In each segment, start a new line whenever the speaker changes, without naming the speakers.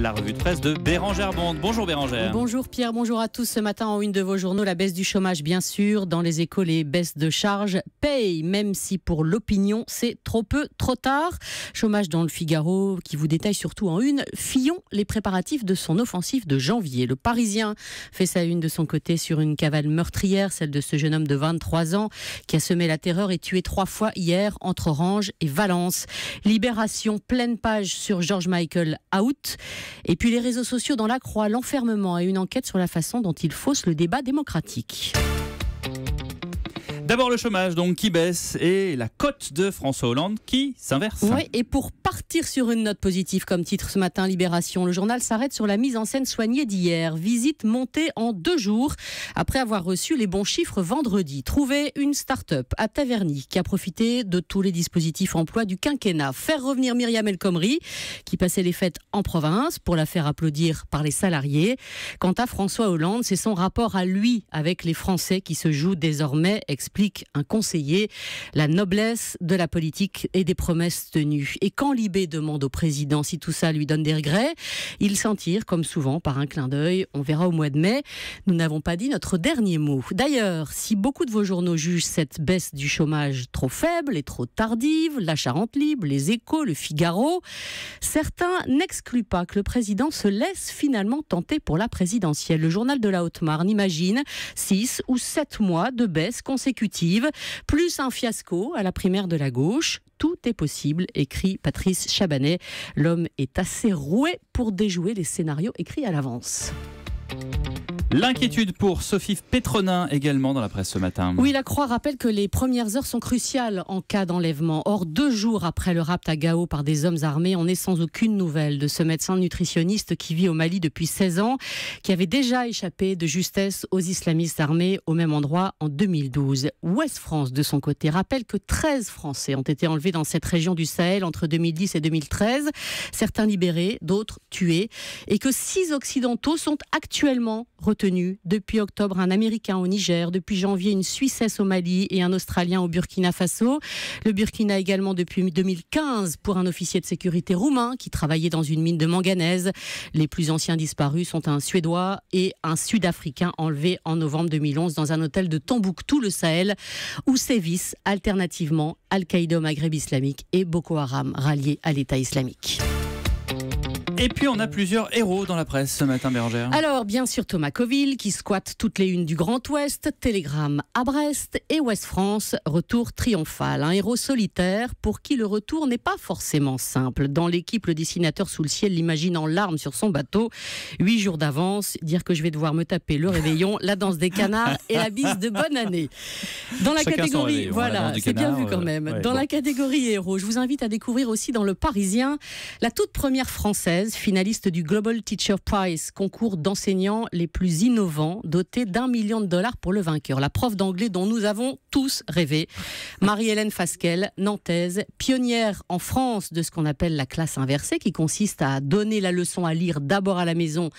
la revue de presse de Bérangère Bonde. Bonjour Bérangère. Bonjour
Pierre, bonjour à tous. Ce matin, en une de vos journaux, la baisse du chômage, bien sûr. Dans les écoles, les baisses de charges payent, même si pour l'opinion, c'est trop peu, trop tard. Chômage dans le Figaro, qui vous détaille surtout en une. Fillon, les préparatifs de son offensive de janvier. Le Parisien fait sa une de son côté sur une cavale meurtrière, celle de ce jeune homme de 23 ans, qui a semé la terreur et tué trois fois hier entre Orange et Valence. Libération, pleine page sur George Michael out. Et puis les réseaux sociaux dans la croix, l'enfermement et une enquête sur la façon dont ils faussent le débat démocratique.
D'abord le chômage donc qui baisse et la cote de François Hollande qui s'inverse. Oui,
et pour partir sur une note positive comme titre ce matin Libération, le journal s'arrête sur la mise en scène soignée d'hier. Visite montée en deux jours après avoir reçu les bons chiffres vendredi. Trouver une start-up à Taverny qui a profité de tous les dispositifs emploi du quinquennat. Faire revenir Myriam El Khomri qui passait les fêtes en province pour la faire applaudir par les salariés. Quant à François Hollande, c'est son rapport à lui avec les Français qui se joue désormais, explique un conseiller la noblesse de la politique et des promesses tenues. Et quand Libé demande au président si tout ça lui donne des regrets, il s'en tire, comme souvent, par un clin d'œil. On verra au mois de mai. Nous n'avons pas dit notre dernier mot. D'ailleurs, si beaucoup de vos journaux jugent cette baisse du chômage trop faible et trop tardive, la Charente Libre, les Échos, le Figaro, certains n'excluent pas que le président se laisse finalement tenter pour la présidentielle. Le journal de la Haute-Marne imagine 6 ou 7 mois de baisse consécutive plus un fiasco à la primaire de la gauche. Tout est possible, écrit Patrice Chabanet. L'homme est assez roué pour déjouer les scénarios écrits à l'avance.
L'inquiétude pour Sophie Petronin, également dans la presse ce matin. Oui,
la Croix rappelle que les premières heures sont cruciales en cas d'enlèvement. Or, deux jours après le rapt à Gao par des hommes armés, on est sans aucune nouvelle de ce médecin nutritionniste qui vit au Mali depuis 16 ans, qui avait déjà échappé de justesse aux islamistes armés au même endroit en 2012. Ouest France, de son côté, rappelle que 13 Français ont été enlevés dans cette région du Sahel entre 2010 et 2013, certains libérés, d'autres tués, et que 6 Occidentaux sont actuellement retenus depuis octobre, un Américain au Niger, depuis janvier, une Suissesse au Mali et un Australien au Burkina Faso. Le Burkina également depuis 2015 pour un officier de sécurité roumain qui travaillait dans une mine de manganèse. Les plus anciens disparus sont un Suédois et un Sud-Africain enlevé en novembre 2011 dans un hôtel de Tombouctou, le Sahel, où sévissent alternativement Al-Qaïda au Maghreb islamique et Boko Haram ralliés à l'État islamique.
Et puis on a plusieurs héros dans la presse ce matin, Bergère.
Alors bien sûr Thomas Coville qui squatte toutes les unes du Grand Ouest, Télégramme à Brest et Ouest France, retour triomphal. Un héros solitaire pour qui le retour n'est pas forcément simple. Dans l'équipe, le dessinateur sous le ciel l'imagine en larmes sur son bateau. Huit jours d'avance, dire que je vais devoir me taper le réveillon, la danse des canards et la bise de bonne année. Dans la catégorie, hein, voilà, c'est bien vu quand même. Euh, dans la catégorie héros, je vous invite à découvrir aussi dans Le Parisien la toute première française finaliste du Global Teacher Prize, concours d'enseignants les plus innovants, doté d'un million de dollars pour le vainqueur. La prof d'anglais dont nous avons tous rêvé, Marie-Hélène Fasquelle, nantaise, pionnière en France de ce qu'on appelle la classe inversée, qui consiste à donner la leçon à lire d'abord à la maison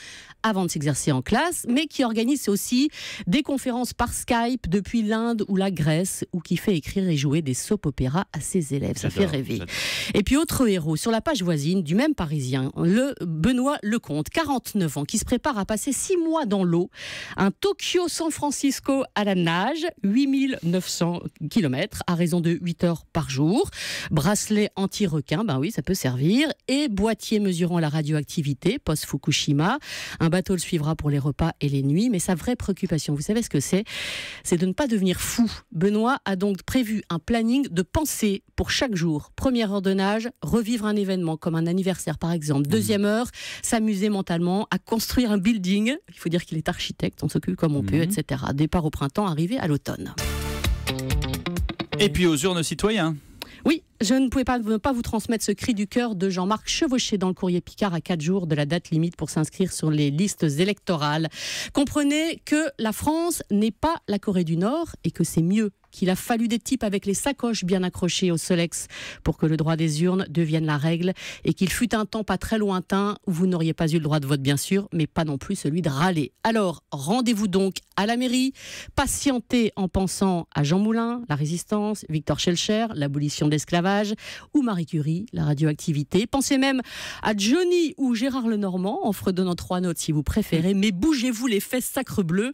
avant de s'exercer en classe, mais qui organise aussi des conférences par Skype depuis l'Inde ou la Grèce, ou qui fait écrire et jouer des soap opéras à ses élèves. Ça fait rêver. Et puis autre héros, sur la page voisine du même Parisien, le Benoît Lecomte, 49 ans, qui se prépare à passer 6 mois dans l'eau. Un Tokyo-San Francisco à la nage, 8900 km, à raison de 8 heures par jour. Bracelet anti-requin, ben oui, ça peut servir. Et boîtier mesurant la radioactivité, post-Fukushima. Un bateau le suivra pour les repas et les nuits. Mais sa vraie préoccupation, vous savez ce que c'est C'est de ne pas devenir fou. Benoît a donc prévu un planning de pensée pour chaque jour. Première heure de nage, revivre un événement comme un anniversaire par exemple deuxième heure, s'amuser mentalement à construire un building. Il faut dire qu'il est architecte, on s'occupe comme on peut, mhm. etc. Départ au printemps, arrivée à l'automne.
Et puis aux urnes citoyens.
Oui, je ne pouvais pas, pas vous transmettre ce cri du cœur de Jean-Marc Chevauché dans le courrier Picard à 4 jours de la date limite pour s'inscrire sur les listes électorales. Comprenez que la France n'est pas la Corée du Nord et que c'est mieux qu'il a fallu des types avec les sacoches bien accrochées au Solex pour que le droit des urnes devienne la règle et qu'il fut un temps pas très lointain où vous n'auriez pas eu le droit de vote, bien sûr, mais pas non plus celui de râler. Alors, rendez-vous donc à la mairie, patientez en pensant à Jean Moulin, la résistance, Victor Schelcher, l'abolition de l'esclavage, ou Marie Curie, la radioactivité. Pensez même à Johnny ou Gérard Lenormand, en fredonnant trois notes si vous préférez, mais bougez-vous les fesses sacre bleues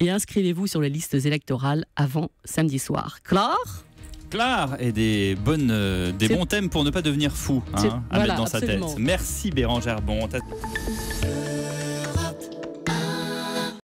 et inscrivez-vous sur les listes électorales avant samedi soir. Claire
Claire et des, bonnes, euh, des bons thèmes pour ne pas devenir fou hein, à mettre dans sa tête. Merci Béranger Bon.